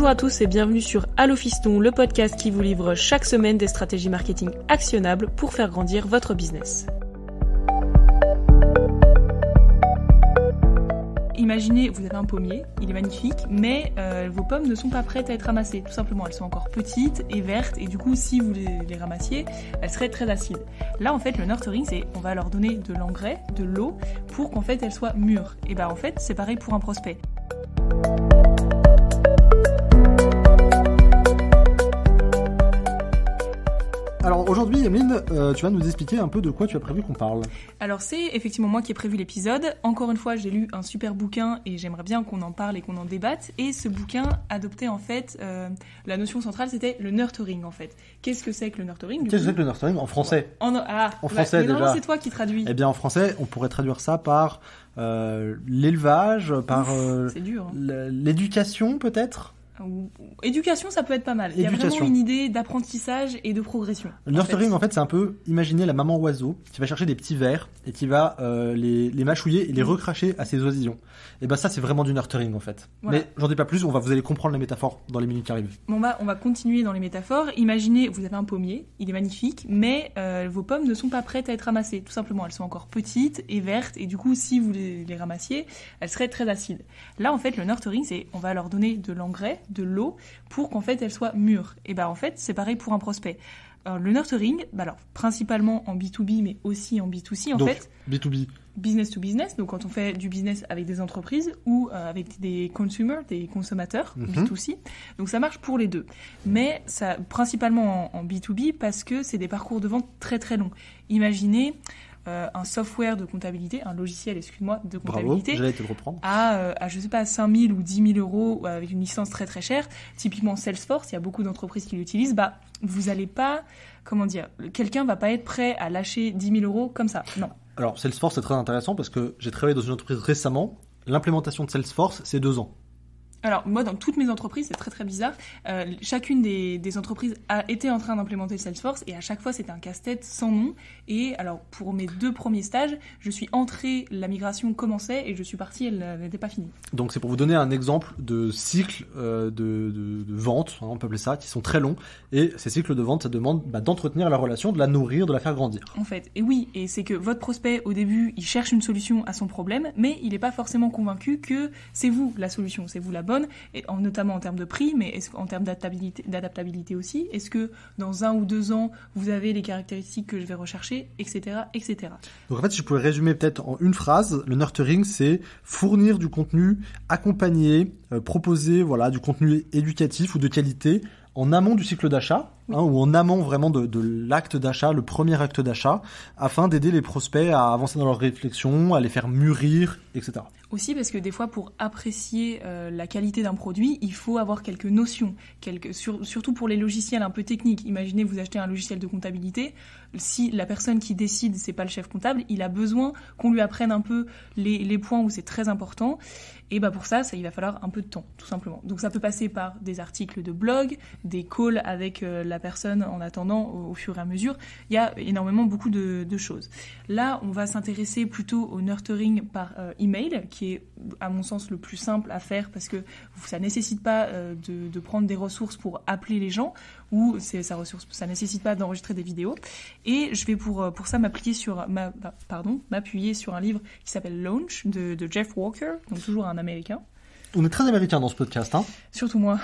Bonjour à tous et bienvenue sur Allo Fiston, le podcast qui vous livre chaque semaine des stratégies marketing actionnables pour faire grandir votre business. Imaginez, vous avez un pommier, il est magnifique, mais euh, vos pommes ne sont pas prêtes à être ramassées, tout simplement. Elles sont encore petites et vertes, et du coup, si vous les, ramassiez, elles seraient très acides. Là, en fait, le nurturing, c'est on va leur donner de l'engrais, de l'eau, pour qu'en fait, elles soient mûres. Et bien, en fait, c'est pareil pour un prospect. Alors aujourd'hui, Emeline, euh, tu vas nous expliquer un peu de quoi tu as prévu qu'on parle. Alors c'est effectivement moi qui ai prévu l'épisode. Encore une fois, j'ai lu un super bouquin et j'aimerais bien qu'on en parle et qu'on en débatte. Et ce bouquin adoptait en fait euh, la notion centrale, c'était le nurturing en fait. Qu'est-ce que c'est que le nurturing Qu'est-ce que c'est que le nurturing en français En, ah, en bah, c'est toi qui traduis. Eh bien en français, on pourrait traduire ça par euh, l'élevage, par hein. l'éducation peut-être Éducation, ça peut être pas mal. Il y a vraiment une idée d'apprentissage et de progression. Le nurturing, en fait, c'est un peu imaginer la maman oiseau qui va chercher des petits vers et qui va euh, les, mâchouiller et les mm. recracher à ses oisillons. Et ben ça, c'est vraiment du nurturing en fait. Mais j'en dis pas plus. On va vous allez comprendre les métaphores dans les minutes qui arrivent. Bon bah, on va continuer dans les métaphores. Imaginez, vous avez un pommier, il est magnifique, mais euh, vos pommes ne sont pas prêtes à être ramassées. Tout simplement, elles sont encore petites et vertes, et du coup, si vous les, les ramassiez, elles seraient très acides. Là, en fait, le nurturing, c'est on va leur donner de l'engrais de l'eau pour qu'en fait elle soit mûre. Et ben en fait c'est pareil pour un prospect. le nurturing, bah alors principalement en B2B mais aussi en B2C en donc, fait. B2B. Business to business, donc quand on fait du business avec des entreprises ou euh, avec des consumers, des consommateurs, mhm. B2C. Donc ça marche pour les deux. Mais ça, principalement en, en B2B parce que c'est des parcours de vente très très longs. Imaginez, euh, un software de comptabilité, un logiciel, excuse-moi, de comptabilité. Euh, à, je sais pas, 5 000 ou 10 000 euros euh, avec une licence très très chère. Typiquement Salesforce, il y a beaucoup d'entreprises qui l'utilisent. Bah, vous allez pas, comment dire, quelqu'un va pas être prêt à lâcher 10 000 euros comme ça. Non. Alors, Salesforce, c'est très intéressant parce que j'ai travaillé dans une entreprise récemment. L'implémentation de Salesforce, c'est deux ans. Alors moi, dans toutes mes entreprises, c'est très très bizarre. Euh, chacune des, entreprises a été en train d'implémenter Salesforce et à chaque fois, c'était un casse-tête sans nom. Et alors pour mes deux premiers stages, je suis entrée, la migration commençait et je suis partie, elle n'était pas finie. Donc c'est pour vous donner un exemple de cycle euh, de, vente, hein, on peut appeler ça, qui sont très longs. Et ces cycles de vente, ça demande bah, d'entretenir la relation, de la nourrir, de la faire grandir. En fait, et oui, et c'est que votre prospect au début, il cherche une solution à son problème, mais il n'est pas forcément convaincu que c'est vous la solution, c'est vous la bonne et notamment en termes de prix, mais en termes d'adaptabilité, aussi. Est-ce que dans un ou deux ans, vous avez les caractéristiques que je vais rechercher, etc., etc. Donc en fait, si je pouvais résumer peut-être en une phrase, le nurturing, c'est fournir du contenu, accompagner, euh, proposer voilà du contenu éducatif ou de qualité en amont du cycle d'achat Hein, ou en amont vraiment de, l'acte d'achat, le premier acte d'achat, afin d'aider les prospects à avancer dans leur réflexion, à les faire mûrir, etc. Aussi parce que des fois, pour apprécier euh, la qualité d'un produit, il faut avoir quelques notions, quelques, surtout pour les logiciels un peu techniques. Imaginez, vous achetez un logiciel de comptabilité. Si la personne qui décide, c'est pas le chef comptable, il a besoin qu'on lui apprenne un peu les, points où c'est très important. Et bah pour ça, ça, il va falloir un peu de temps, tout simplement. Donc ça peut passer par des articles de blog, des calls avec euh, la, personne en attendant au, fur et à mesure. Il y a énormément beaucoup de, choses. Là, on va s'intéresser plutôt au nurturing par euh, email, qui est à mon sens le plus simple à faire parce que ça ne nécessite pas euh, de, prendre des ressources pour appeler les gens ou ça ne ça nécessite pas d'enregistrer des vidéos. Et je vais pour, pour ça m'appuyer sur, bah, un livre qui s'appelle Launch de, Jeff Walker, donc toujours un Américain. On est très américain dans ce podcast. Hein Surtout moi.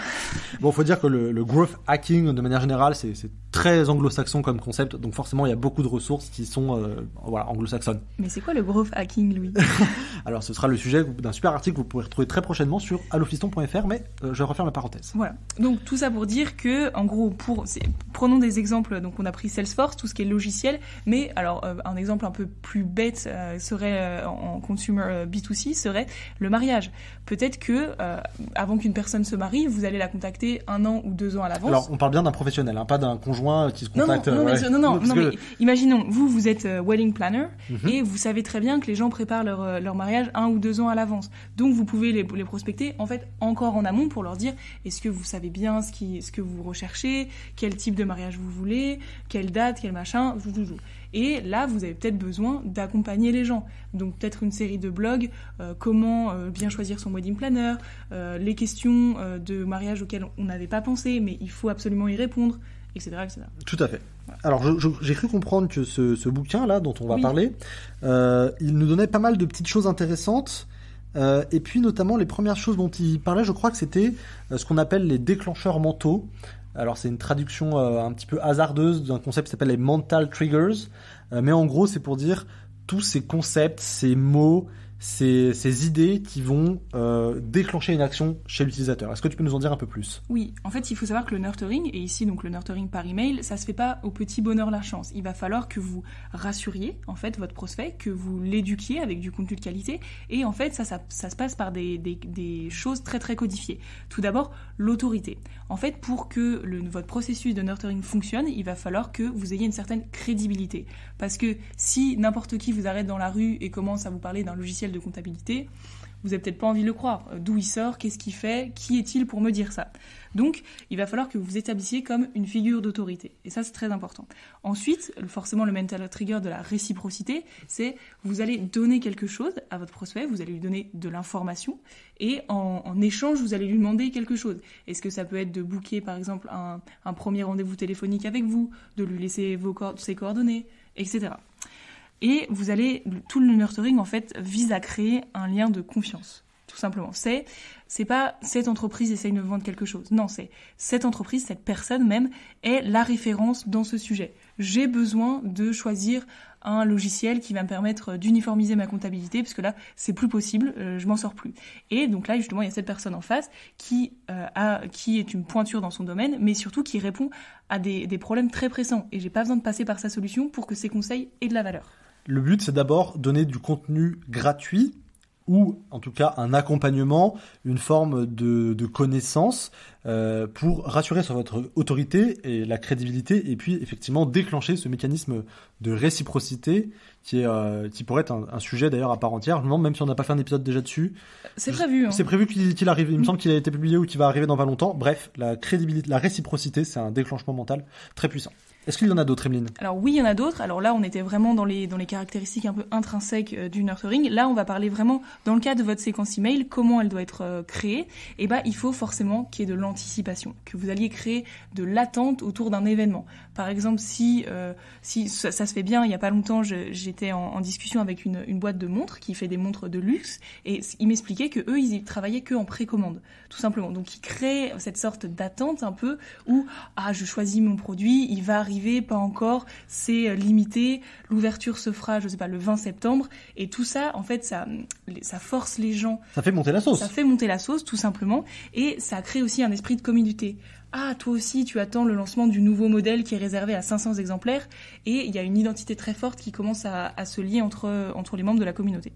Bon, faut dire que le, le growth hacking, de manière générale, c'est très anglo-saxon comme concept, donc forcément il y a beaucoup de ressources qui sont euh, voilà, anglo-saxonnes. Mais c'est quoi le growth hacking, Louis Alors ce sera le sujet d'un super article que vous pourrez retrouver très prochainement sur allofiston.fr, mais euh, je referme la parenthèse. Voilà, donc tout ça pour dire que, en gros, pour, prenons des exemples, donc on a pris Salesforce, tout ce qui est logiciel, mais alors euh, un exemple un peu plus bête serait en consumer B2C, serait le mariage. Peut-être que, avant qu'une personne se marie, vous allez la contacter un an ou deux ans à l'avance. Alors on parle bien d'un professionnel, hein, pas d'un conjoint se Non, non, non, imaginons, vous, vous êtes euh, wedding planner mhm. et vous savez très bien que les gens préparent leur, euh, leur mariage un ou deux ans à l'avance. Donc vous pouvez les, les, prospecter en fait encore en amont pour leur dire est-ce que vous savez bien ce, qui, ce que vous recherchez, quel type de mariage vous voulez, quelle date, quel machin, vous, vous, Et là, vous avez peut-être besoin d'accompagner les gens. Donc peut-être une série de blogs, euh, comment bien choisir son wedding planner, les questions de mariage auxquelles on n'avait pas pensé, mais il faut absolument y répondre. Tout à fait. Alors j'ai cru comprendre que ce, bouquin-là dont on va parler, euh, il nous donnait pas mal de petites choses intéressantes. Euh, et puis notamment les premières choses dont il parlait, je crois que c'était euh, ce qu'on appelle les déclencheurs mentaux. Alors c'est une traduction un petit peu hasardeuse d'un concept qui s'appelle les mental triggers. mais en gros c'est pour dire tous ces concepts, ces mots, ces, idées qui vont euh, déclencher une action chez l'utilisateur. Est-ce que tu peux nous en dire un peu plus Oui, en fait, il faut savoir que le nurturing, et ici donc le nurturing par email, ça se fait pas au petit bonheur la chance. Il va falloir que vous rassuriez en fait votre prospect, que vous l'éduquiez avec du contenu de qualité, et en fait ça, ça, se passe par des, choses très très codifiées. Tout d'abord, l'autorité. En fait, pour que le, votre processus de nurturing fonctionne, il va falloir que vous ayez une certaine crédibilité, parce que si n'importe qui vous arrête dans la rue et commence à vous parler d'un logiciel de comptabilité, vous n'avez peut-être pas envie de le croire. Euh, d'où il sort, qu'est-ce qu'il fait, qui est-il pour me dire ça Donc, il va falloir que vous vous établissiez comme une figure d'autorité. Et ça, c'est très important. Ensuite, forcément, le mental trigger de la réciprocité, c'est vous allez donner quelque chose à votre prospect, vous allez lui donner de l'information, et en, échange, vous allez lui demander quelque chose. Est-ce que ça peut être de booker, par exemple, un, premier rendez-vous téléphonique avec vous, de lui laisser vos ses coordonnées, etc. Et vous allez, tout le nurturing en fait vise à créer un lien de confiance, tout simplement. C'est, c'est pas cette entreprise essaye de vendre quelque chose. Non, c'est cette entreprise, cette personne même est la référence dans ce sujet. J'ai besoin de choisir un logiciel qui va me permettre d'uniformiser ma comptabilité, puisque là, c'est plus possible, euh, je m'en sors plus. Et donc là, justement, il y a cette personne en face qui, euh, a, qui est une pointure dans son domaine, mais surtout qui répond à des, des problèmes très pressants. Et j'ai pas besoin de passer par sa solution pour que ses conseils aient de la valeur. Le but, c'est d'abord donner du contenu gratuit ou en tout cas un accompagnement, une forme de, connaissance euh, pour rassurer sur votre autorité et la crédibilité et puis effectivement déclencher ce mécanisme de réciprocité qui, est, euh, qui pourrait être un, sujet d'ailleurs à part entière. Je même si on n'a pas fait un épisode déjà dessus. C'est prévu. Hein. C'est prévu qu'il arrive. Il me semble qu'il a été publié ou qu'il va arriver dans pas longtemps. Bref, la crédibilité, la réciprocité, c'est un déclenchement mental très puissant. Est-ce qu'il y en a d'autres, Emeline Alors oui, il y en a d'autres. Alors là, on était vraiment dans les, caractéristiques un peu intrinsèques euh, du nurturing. Là, on va parler vraiment, dans le cas de votre séquence email, comment elle doit être euh, créée. Et eh bah, ben, il faut forcément qu'il y ait de l'anticipation, que vous alliez créer de l'attente autour d'un événement. Par exemple, si, euh, ça, se fait bien, il n'y a pas longtemps, j'étais en, discussion avec une, boîte de montres qui fait des montres de luxe et ils m'expliquaient que eux, ils ne travaillaient que en précommande, tout simplement. Donc, ils créent cette sorte d'attente un peu où ah, je choisis mon produit, il va arriver, pas encore, c'est euh, limité. L'ouverture se fera, je ne sais pas, le 20 septembre et tout ça, en fait, ça, ça force les gens. Ça fait monter la sauce. Ça fait monter la sauce, tout simplement, et ça crée aussi un esprit de communauté. Ah, toi aussi, tu attends le lancement du nouveau modèle qui est réservé à 500 exemplaires. Et il y a une identité très forte qui commence à, se lier entre, entre les membres de la communauté.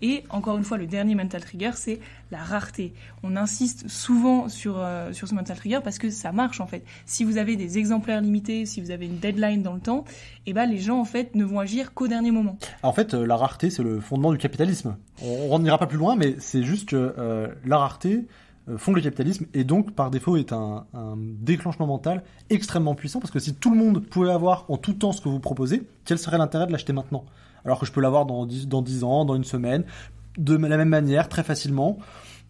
Et encore une fois, le dernier mental trigger, c'est la rareté. On insiste souvent sur, euh, sur ce mental trigger parce que ça marche en fait. Si vous avez des exemplaires limités, si vous avez une deadline dans le temps, eh ben, les gens en fait ne vont agir qu'au dernier moment. en fait, euh, la rareté, c'est le fondement du capitalisme. On n'ira pas plus loin, mais c'est juste que euh, la rareté, euh, font le capitalisme et donc par défaut est un, déclenchement mental extrêmement puissant parce que si tout le monde pouvait avoir en tout temps ce que vous proposez, quel serait l'intérêt de l'acheter maintenant Alors que je peux l'avoir dans 10, dans ans, dans une semaine, de la même manière, très facilement.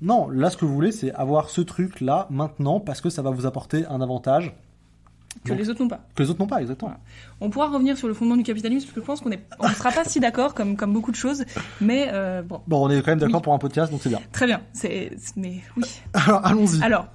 Non, là ce que vous voulez c'est avoir ce truc là maintenant parce que ça va vous apporter un avantage. Que les autres n'ont pas. Que les autres n'ont pas, exactement. On pourra revenir sur le fondement du capitalisme parce que je pense qu'on ne sera pas si d'accord comme, comme beaucoup de choses, mais euh, bon. Bon, on est quand même d'accord pour un podcast, donc c'est bien. Très bien, mais oui. Alors allons-y. Alors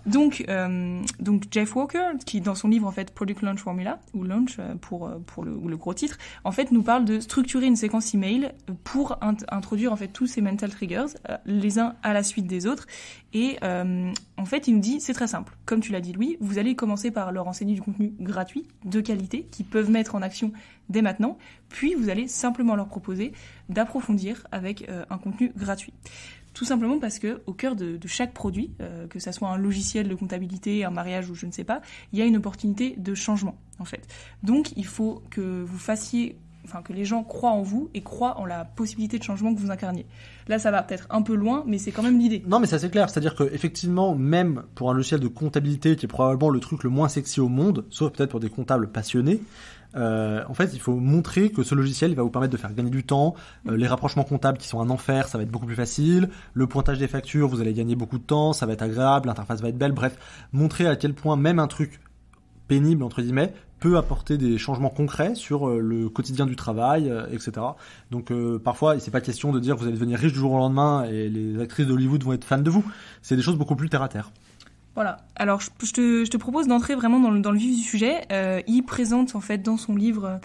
euh, donc Jeff Walker qui dans son livre en fait Product Launch Formula ou Launch euh, pour le, gros titre, en fait nous parle de structurer une séquence email pour introduire en fait tous ces mental triggers les uns à la suite des autres et en fait il nous dit c'est très simple. Comme tu l'as dit Louis, vous allez commencer par leur enseigner du contenu gratuit de qualité qui peuvent mettre en en action dès maintenant, puis vous allez simplement leur proposer d'approfondir avec euh, un contenu gratuit. Tout simplement parce que au cœur de, chaque produit, euh, que ce soit un logiciel de comptabilité, un mariage ou je ne sais pas, il y a une opportunité de changement en fait. Donc il faut que vous fassiez Enfin, que les gens croient en vous et croient en la possibilité de changement que vous incarniez. Là, ça va peut-être un peu loin, mais c'est quand même l'idée. Non, mais ça c'est clair. C'est-à-dire que effectivement, même pour un logiciel de comptabilité qui est probablement le truc le moins sexy au monde, sauf peut-être pour des comptables passionnés, euh, en fait, il faut montrer que ce logiciel va vous permettre de faire gagner du temps. Euh, les rapprochements comptables qui sont un enfer, ça va être beaucoup plus facile. Le pointage des factures, vous allez gagner beaucoup de temps, ça va être agréable, l'interface va être belle. Bref, montrer à quel point même un truc pénible entre guillemets peut apporter des changements concrets sur euh, le quotidien du travail, etc. Donc il parfois, c'est pas question de dire vous allez devenir riche du jour au lendemain et les actrices d'Hollywood vont être fans de vous. C'est des choses beaucoup plus terre à terre. Voilà. Alors, je, te, propose d'entrer vraiment dans le, vif du sujet. Euh, il présente en fait dans son livre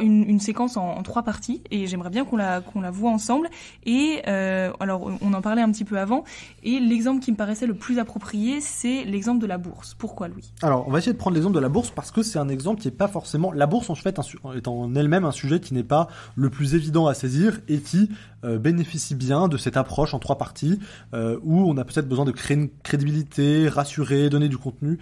une, séquence en, trois parties et j'aimerais bien qu'on la, qu'on la voit ensemble. Et euh, alors, on en parlait un petit peu avant. Et l'exemple qui me paraissait le plus approprié, c'est l'exemple de la bourse. Pourquoi, Louis Alors, on va essayer de prendre l'exemple de la bourse parce que c'est un exemple qui n'est pas forcément. La bourse, en fait, est en elle-même un sujet qui n'est pas le plus évident à saisir et qui euh, bénéficie bien de cette approche en trois parties euh, où on a peut-être besoin de créer une crédibilité, rassurer, donner du contenu,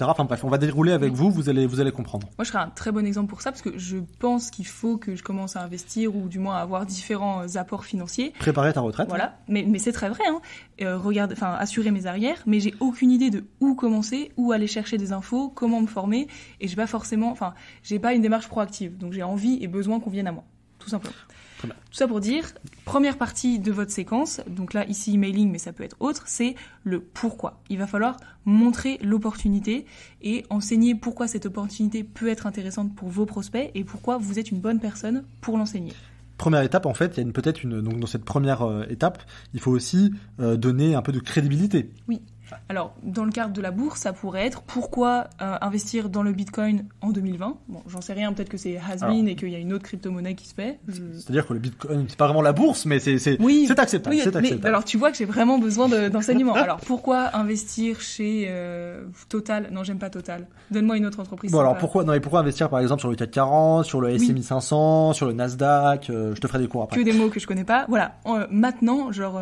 Enfin bref, on va dérouler avec mm. vous, vous allez, vous allez comprendre. Moi, je serais un très bon exemple pour ça parce que je pense qu'il faut que je commence à investir ou du moins à avoir différents euh, apports financiers. Préparer ta retraite. Voilà, mais, mais c'est très vrai. Hein. Euh, regarde, enfin, assurer mes arrières, mais j'ai aucune idée de où commencer, où aller chercher des infos, comment me former, et j'ai pas forcément, enfin, j'ai pas une démarche proactive. Donc j'ai envie et besoin qu'on vienne à moi, tout simplement. Tout ça pour dire, première partie de votre séquence, donc là ici emailing, mais ça peut être autre, c'est le pourquoi. Il va falloir montrer l'opportunité et enseigner pourquoi cette opportunité peut être intéressante pour vos prospects et pourquoi vous êtes une bonne personne pour l'enseigner première étape, en fait, il y a peut-être une. Donc, dans cette première euh, étape, il faut aussi euh, donner un peu de crédibilité. Oui. Alors, dans le cadre de la bourse, ça pourrait être pourquoi euh, investir dans le Bitcoin en 2020 Bon, j'en sais rien, peut-être que c'est has et qu'il y a une autre crypto-monnaie qui se fait. Hmm. C'est-à-dire que le Bitcoin, c'est pas vraiment la bourse, mais c'est c'est acceptable. Oui, mais, alors, tu vois que j'ai vraiment besoin d'enseignement. alors, pourquoi investir chez euh, Total Non, j'aime pas Total. Donne-moi une autre entreprise. Bon, alors, pourquoi, non, et pourquoi investir par exemple sur le CAC 40, sur le SMI 500, sur le Nasdaq euh, Je te ferai des cours après. Que des mots que je connais pas. Voilà, maintenant, genre,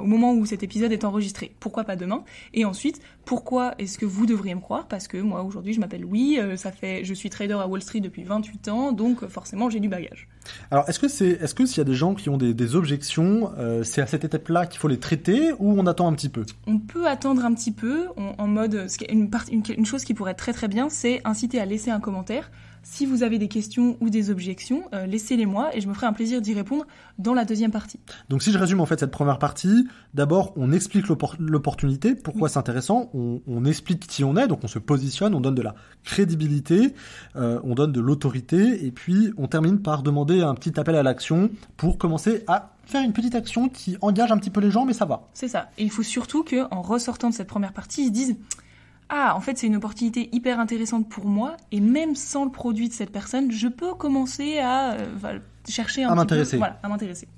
au moment où cet épisode est enregistré. Pourquoi pas demain et ensuite, pourquoi est-ce que vous devriez me croire Parce que moi, aujourd'hui, je m'appelle Louis, euh, ça fait, je suis trader à Wall Street depuis 28 ans, donc euh, forcément, j'ai du bagage. Alors, est-ce que s'il y a des gens qui ont des, objections, euh, c'est à cette étape-là qu'il faut les traiter ou on attend un petit peu On peut attendre un petit peu, en mode, une, une chose qui pourrait être très très bien, c'est inciter à laisser un commentaire si vous avez des questions ou des objections, euh, laissez-les moi et je me ferai un plaisir d'y répondre dans la deuxième partie. Donc si je résume en fait cette première partie, d'abord on explique l'opportunité, pourquoi c'est intéressant, on, explique qui on est, donc on se positionne, on donne de la crédibilité, euh, on donne de l'autorité et puis on termine par demander un petit appel à l'action pour commencer à faire une petite action qui engage un petit peu les gens mais ça va. C'est ça. il faut surtout qu'en ressortant de cette première partie, ils disent ah, en fait, c'est une opportunité hyper intéressante pour moi, et même sans le produit de cette personne, je peux commencer à euh, chercher un à m'intéresser. Voilà, à m'intéresser.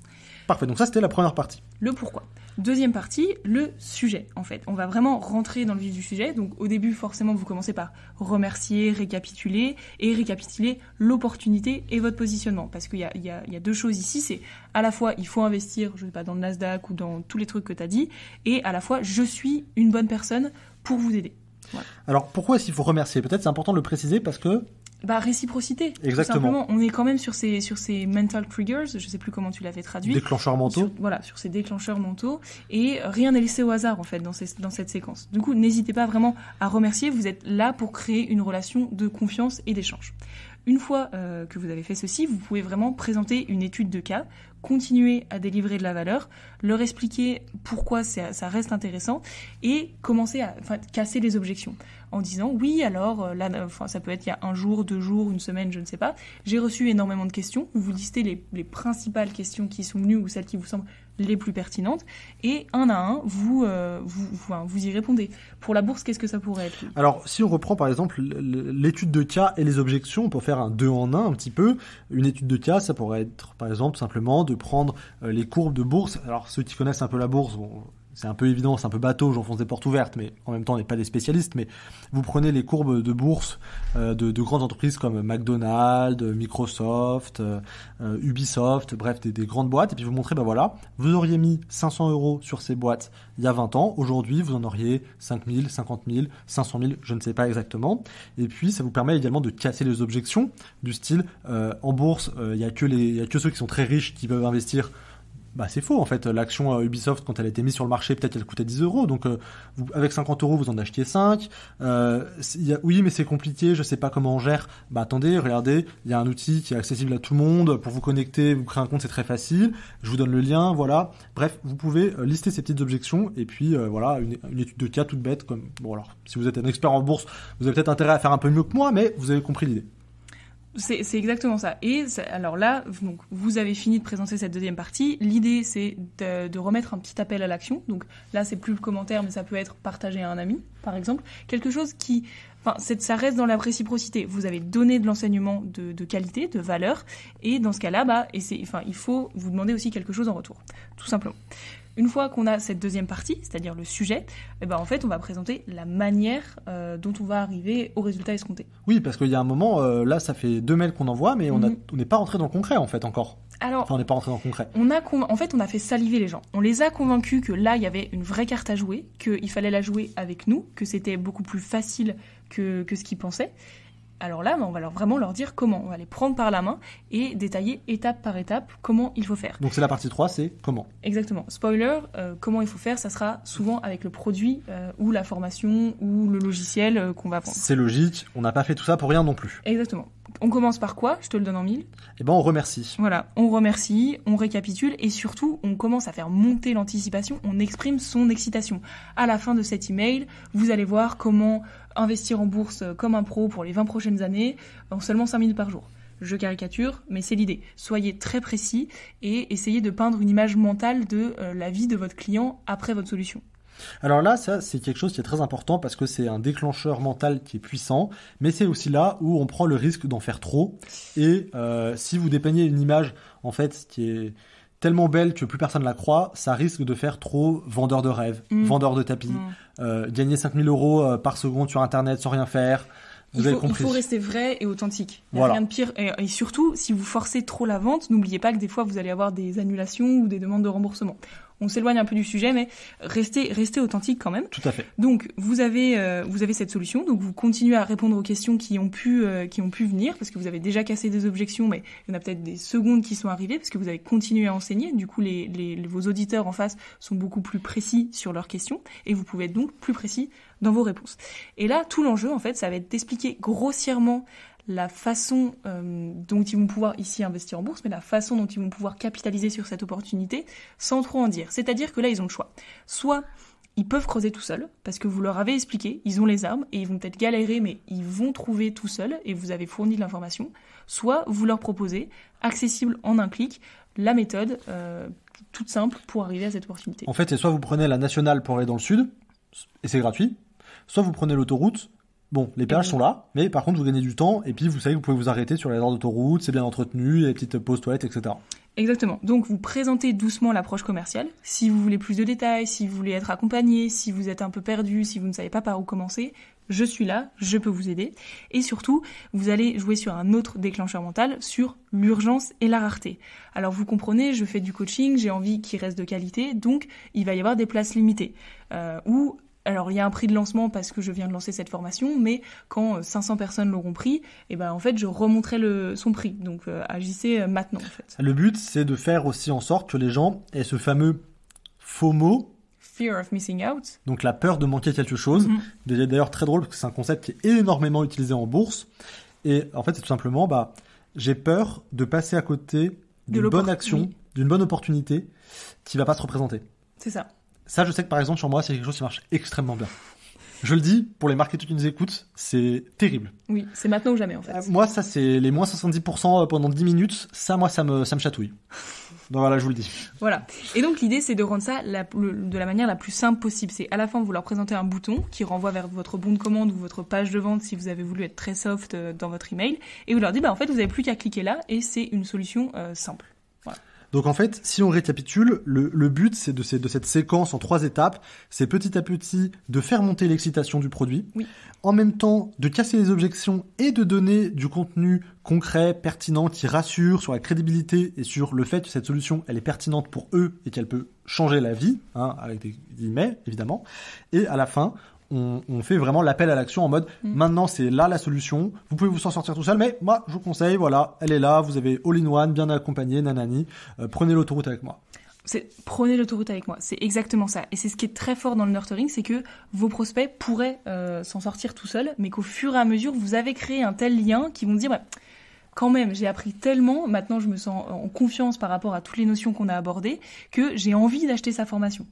Parfait, donc ça c'était la première partie. Le pourquoi. Deuxième partie, le sujet en fait. On va vraiment rentrer dans le vif du sujet. Donc au début forcément vous commencez par remercier, récapituler et récapituler l'opportunité et votre positionnement. Parce qu'il y, y a, deux choses ici, c'est à la fois il faut investir, je ne sais pas, dans le Nasdaq ou dans tous les trucs que tu as dit, et à la fois je suis une bonne personne pour vous aider. Alors pourquoi est-ce qu'il faut remercier Peut-être c'est important de le préciser parce que bah, réciprocité. Exactement. on est quand même sur ces, sur ces mental triggers, je ne sais plus comment tu l'avais traduit. Déclencheurs mentaux. voilà, sur ces déclencheurs mentaux. Et rien n'est laissé au hasard, en fait, dans, dans cette séquence. Du coup, n'hésitez pas vraiment à remercier. Vous êtes là pour créer une relation de confiance et d'échange. Une fois euh, que vous avez fait ceci, vous pouvez vraiment présenter une étude de cas, continuer à délivrer de la valeur, leur expliquer pourquoi ça, reste intéressant et commencer à casser les objections en disant oui, alors euh, là, ça peut être il y a un jour, deux jours, une semaine, je ne sais pas. J'ai reçu énormément de questions. Vous listez les, principales questions qui sont venues ou celles qui vous semblent les plus pertinentes et un à un, vous, euh, vous, y répondez. Pour la bourse, qu'est-ce que ça pourrait être Alors, si on reprend par exemple l'étude de cas et les objections pour faire un deux en un un petit peu, une étude de cas, ça pourrait être par exemple simplement de prendre euh, les courbes de bourse. Alors, ceux qui connaissent un peu la bourse, bon, c'est un peu évident, c'est un peu bateau, j'enfonce des portes ouvertes, mais en même temps, on n'est pas des spécialistes. Mais vous prenez les courbes de bourse euh, de, de, grandes entreprises comme McDonald's, Microsoft, euh, euh, Ubisoft, bref, des, des, grandes boîtes, et puis vous montrez, ben voilà, vous auriez mis 500 euros sur ces boîtes il y a 20 ans, aujourd'hui, vous en auriez 5000 50 000, 500 000, je ne sais pas exactement. Et puis, ça vous permet également de casser les objections du style, euh, en bourse, euh, il n'y a, que les, a que ceux qui sont très riches qui peuvent investir bah c'est faux en fait. L'action euh, Ubisoft quand elle a été mise sur le marché, peut-être elle coûtait 10 euros. Donc euh, vous, avec 50 euros, vous en achetiez 5. Euh, a, oui, mais c'est compliqué. Je sais pas comment on gère. Bah attendez, regardez, il y a un outil qui est accessible à tout le monde pour vous connecter, vous créez un compte, c'est très facile. Je vous donne le lien, voilà. Bref, vous pouvez lister ces petites objections et puis voilà une, une, étude de cas toute bête. Comme bon alors, si vous êtes un expert en bourse, vous avez peut-être intérêt à faire un peu mieux que moi, mais vous avez compris l'idée. C'est exactement ça. Et alors là, donc, vous avez fini de présenter cette deuxième partie. L'idée, c'est de, remettre un petit appel à l'action. Donc là, c'est plus le commentaire, mais ça peut être partagé à un ami, par exemple. Quelque chose qui. Enfin, ça reste dans la réciprocité. Vous avez donné de l'enseignement de, de, qualité, de valeur. Et dans ce cas-là, bah, enfin, il faut vous demander aussi quelque chose en retour. Tout simplement. Une fois qu'on a cette deuxième partie, c'est-à-dire le sujet, eh ben en fait, on va présenter la manière euh, dont on va arriver au résultat escompté. Oui, parce qu'il y a un moment, euh, là, ça fait deux mails qu'on envoie, mais mhm. on n'est pas rentré dans le concret, en fait, encore. Alors, on n'est pas rentré dans le concret. On a en fait, on a fait saliver les gens. On les a convaincus que là, il y avait une vraie carte à jouer, qu'il fallait la jouer avec nous, que c'était beaucoup plus facile que, que ce qu'ils pensaient. Alors là, on va leur vraiment leur dire comment. On va les prendre par la main et détailler étape par étape comment il faut faire. Donc c'est la partie 3, c'est comment. Exactement. Spoiler, euh, comment il faut faire, ça sera souvent avec le produit euh, ou la formation ou le logiciel euh, qu'on va prendre. C'est logique, on n'a pas fait tout ça pour rien non plus. Exactement on commence par quoi Je te le donne en mille. Eh ben, on remercie. Voilà, on remercie, on récapitule et surtout, on commence à faire monter l'anticipation, on exprime son excitation. À la fin de cet email, vous allez voir comment investir en bourse comme un pro pour les 20 prochaines années en seulement 5 minutes par jour. Je caricature, mais c'est l'idée. Soyez très précis et essayez de peindre une image mentale de euh, la vie de votre client après votre solution. Alors là, ça, c'est quelque chose qui est très important parce que c'est un déclencheur mental qui est puissant, mais c'est aussi là où on prend le risque d'en faire trop. Et euh, si vous dépeignez une image, en fait, qui est tellement belle que plus personne ne la croit, ça risque de faire trop vendeur de rêve, mmh. vendeur de tapis, mmh. euh, Gagner gagner 5000 euros euh, par seconde sur Internet sans rien faire. Vous il, faut, rester vrai et authentique. Il n'y a rien de pire. et, surtout, si vous forcez trop la vente, n'oubliez pas que des fois, vous allez avoir des annulations ou des demandes de remboursement on s'éloigne un peu du sujet, mais restez, restez authentique quand même. Tout à fait. Donc vous avez, euh, vous avez cette solution, donc vous continuez à répondre aux questions qui ont pu, euh, qui ont pu venir, parce que vous avez déjà cassé des objections, mais il y en a peut-être des secondes qui sont arrivées, parce que vous avez continué à enseigner. Du coup, les, les, vos auditeurs en face sont beaucoup plus précis sur leurs questions, et vous pouvez être donc plus précis dans vos réponses. Et là, tout l'enjeu, en fait, ça va être d'expliquer grossièrement la façon euh, dont ils vont pouvoir ici investir en bourse, mais la façon dont ils vont pouvoir capitaliser sur cette opportunité sans trop en dire. C'est-à-dire que là, ils ont le choix. Soit ils peuvent creuser tout seuls, parce que vous leur avez expliqué, ils ont les armes, et ils vont peut-être galérer, mais ils vont trouver tout seuls, et vous avez fourni de l'information. Soit vous leur proposez, accessible en un clic, la méthode euh, toute simple pour arriver à cette opportunité. En fait, c'est soit vous prenez la nationale pour aller dans le sud, et c'est gratuit, soit vous prenez l'autoroute, Bon, les péages sont là, mais par contre, vous gagnez du temps, et puis vous savez vous pouvez vous arrêter sur les aires d'autoroute, c'est bien entretenu, il y a des petites pauses toilettes, etc. Exactement. Donc, vous présentez doucement l'approche commerciale. Si vous voulez plus de détails, si vous voulez être accompagné, si vous êtes un peu perdu, si vous ne savez pas par où commencer, je suis là, je peux vous aider. Et surtout, vous allez jouer sur un autre déclencheur mental, sur l'urgence et la rareté. Alors vous comprenez, je fais du coaching, j'ai envie qu'il reste de qualité, donc il va y avoir des places limitées. Euh, ou alors il y a un prix de lancement parce que je viens de lancer cette formation, mais quand 500 euh, personnes l'auront pris, et eh ben en fait je remonterai le, son prix. Donc euh, agissez euh, maintenant en fait. Le but c'est de faire aussi en sorte que les gens aient ce fameux FOMO. Fear of missing out. Donc la peur de manquer quelque chose. Mm-hmm. D'ailleurs très drôle parce que c'est un concept qui est énormément utilisé en bourse. Et en fait c'est tout simplement bah j'ai peur de passer à côté d'une bonne action, d'une bonne opportunité qui va pas se représenter. C'est ça. Ça, je sais que par exemple, sur moi, c'est quelque chose qui marche extrêmement bien. Je le dis, pour les marketeurs qui nous écoutent, c'est terrible. Oui, c'est maintenant ou jamais en fait. Euh, moi, ça, c'est les moins 70% euh, pendant 10 minutes. Ça, moi, ça me, ça me chatouille. Donc voilà, je vous le dis. Voilà. Et donc l'idée, c'est de rendre ça de la manière la plus simple possible. C'est à la fin, vous leur présentez un bouton qui renvoie vers votre bon de commande ou votre page de vente si vous avez voulu être très soft euh, dans votre email. Et vous leur dites, bah, en fait, vous n'avez plus qu'à cliquer là et c'est une solution simple. Donc en fait, si on récapitule, le, but c'est de, cette séquence en trois étapes, c'est petit à petit de faire monter l'excitation du produit, en même temps de casser les objections et de donner du contenu concret, pertinent, qui rassure sur la crédibilité et sur le fait que cette solution elle est pertinente pour eux et qu'elle peut changer la vie, hein, avec des guillemets évidemment. Et à la fin, on, fait vraiment l'appel à l'action en mode mm. maintenant c'est là la solution, vous pouvez vous en sortir tout seul, mais moi je vous conseille, voilà, elle est là, vous avez all-in-one, bien accompagné, nanani, euh, prenez l'autoroute avec moi. Prenez l'autoroute avec moi, c'est exactement ça. Et c'est ce qui est très fort dans le nurturing, c'est que vos prospects pourraient euh, s'en sortir tout seuls, mais qu'au fur et à mesure, vous avez créé un tel lien qui vont dire, bah, quand même, j'ai appris tellement, maintenant je me sens en confiance par rapport à toutes les notions qu'on a abordées, que j'ai envie d'acheter sa formation.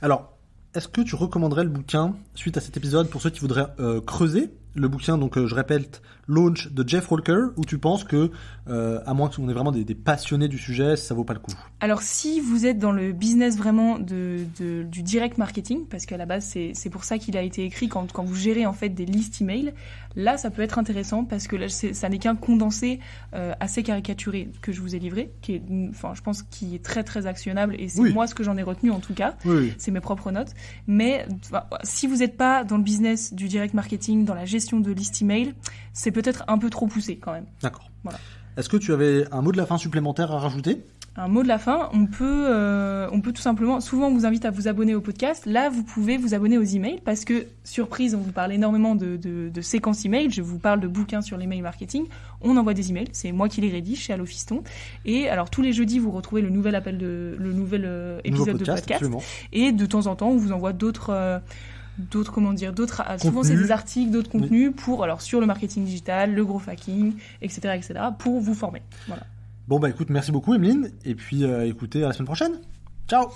Alors, est-ce que tu recommanderais le bouquin suite à cet épisode pour ceux qui voudraient euh, creuser le bouquin Donc, euh, je répète, Launch de Jeff Walker, ou tu penses que, euh, à moins qu'on ait vraiment des, passionnés du sujet, ça vaut pas le coup Alors, si vous êtes dans le business vraiment de, du direct marketing, parce qu'à la base, c'est pour ça qu'il a été écrit quand, quand vous gérez en fait des listes email, Là, ça peut être intéressant parce que là, ça n'est qu'un condensé euh, assez caricaturé que je vous ai livré, qui est, mm, enfin, je pense, qui est très très actionnable et c'est moi ce que j'en ai retenu en tout cas. C'est mes propres notes. Mais si vous n'êtes pas dans le business du direct marketing, dans la gestion de liste email, c'est peut-être un peu trop poussé quand même. D'accord. Est-ce que tu avais un mot de la fin supplémentaire à rajouter un mot de la fin, on peut, euh, on peut tout simplement, souvent on vous invite à vous abonner au podcast, là vous pouvez vous abonner aux emails parce que, surprise, on vous parle énormément de, séquences emails je vous parle de bouquins sur l'email marketing, on envoie des emails, c'est moi qui les rédige chez Allofiston et alors tous les jeudis vous retrouvez le nouvel appel de, le nouvel euh, épisode de podcast, et de temps en temps on vous envoie d'autres... Euh, d'autres comment dire d'autres ah, souvent c'est des articles d'autres contenus pour alors sur le marketing digital le gros hacking etc etc pour vous former voilà Bon, bah écoute, merci beaucoup, Emeline. Et puis, euh, écoutez, à la semaine prochaine. Ciao